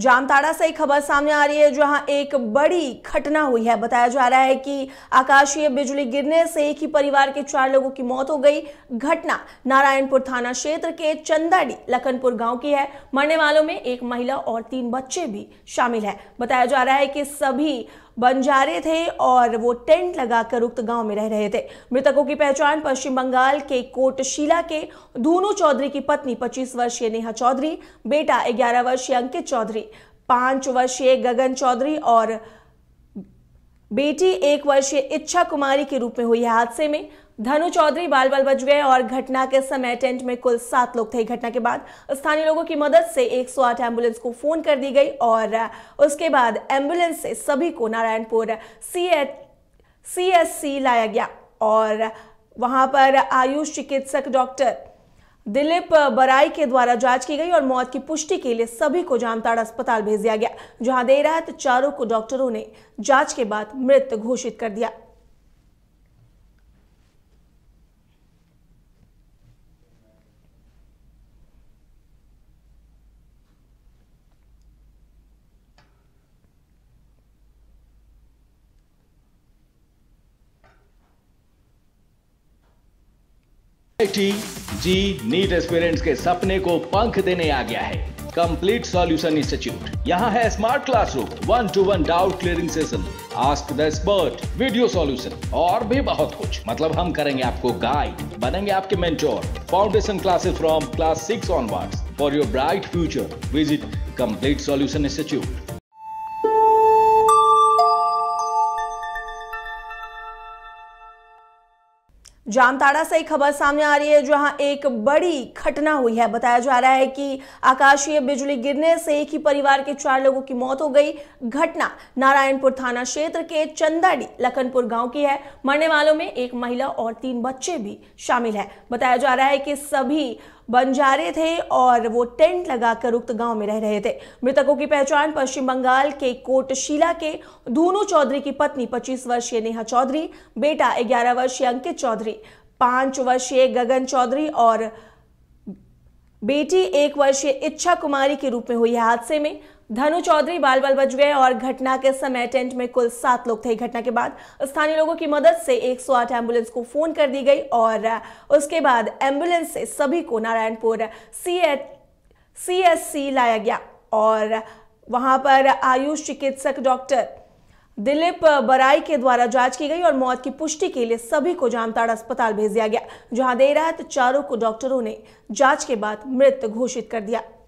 जामताड़ा से एक खबर सामने आ रही है जहां एक बड़ी घटना हुई है बताया जा रहा है कि आकाशीय बिजली गिरने से एक ही परिवार के चार लोगों की मौत हो गई घटना नारायणपुर थाना क्षेत्र के चंदाडी लखनपुर गांव की है मरने वालों में एक महिला और तीन बच्चे भी शामिल है बताया जा रहा है कि सभी बंजारे थे और वो टेंट लगाकर उक्त गांव में रह रहे थे मृतकों की पहचान पश्चिम बंगाल के कोटशिला के धूनू चौधरी की पत्नी पच्चीस वर्षीय नेहा चौधरी बेटा ग्यारह वर्षीय अंकित चौधरी पांच वर्षीय गगन चौधरी और बेटी एक वर्षीय इच्छा कुमारी के रूप में हुई हादसे में धनु चौधरी बाल बाल बच गए और घटना के समय टेंट में कुल सात लोग थे घटना के बाद स्थानीय लोगों की मदद से 108 एम्बुलेंस को फोन कर दी गई और उसके बाद एम्बुलेंस से सभी को नारायणपुर सी सी एस सी लाया गया और वहां पर आयुष चिकित्सक डॉक्टर दिलीप बराई के द्वारा जांच की गई और मौत की पुष्टि के लिए सभी को जामताड़ा अस्पताल भेज दिया गया जहां देर रात चारों को डॉक्टरों ने जांच के बाद मृत घोषित कर दिया आईटी जी नीट एस्पिरेंट्स के सपने को पंख देने आ गया है कंप्लीट सॉल्यूशन इंस्टीट्यूट यहाँ है smart classroom one to one doubt clearing session ask the expert video solution और भी बहुत कुछ मतलब हम करेंगे आपको गाइड बनेंगे आपके mentor foundation classes from class six onwards for your bright future visit complete solution institute Jamtara से एक खबर सामने आ रही है जहां एक बड़ी घटना हुई है बताया जा रहा है कि आकाशीय बिजली गिरने से एक ही परिवार के चार लोगों की मौत हो गई घटना नारायणपुर थाना क्षेत्र के चंदाडी लखनपुर गांव की है मरने वालों में एक महिला और तीन बच्चे भी शामिल है बताया जा रहा है कि सभी बंजारे थे और वो टेंट लगाकर उक्त गांव में रह रहे थे मृतकों की पहचान पश्चिम बंगाल के कोटशिला के धूनू चौधरी की पत्नी पच्चीस वर्षीय नेहा चौधरी बेटा ग्यारह वर्षीय अंकित चौधरी पांच वर्षीय गगन चौधरी और बेटी एक वर्षीय इच्छा कुमारी के रूप में हुई है हादसे में धनु चौधरी बाल बाल बच गए और घटना के समय टेंट में कुल सात लोग थे घटना के बाद स्थानीय लोगों की मदद से 108 एम्बुलेंस को फोन कर दी गई और उसके बाद एम्बुलेंस से सभी को नारायणपुर सी सी एस सी लाया गया और वहां पर आयुष चिकित्सक डॉक्टर दिलीप बराई के द्वारा जांच की गई और मौत की पुष्टि के लिए सभी को जामताड़ अस्पताल भेज दिया गया जहां देर रात चारों को डॉक्टरों ने जांच के बाद मृत घोषित कर दिया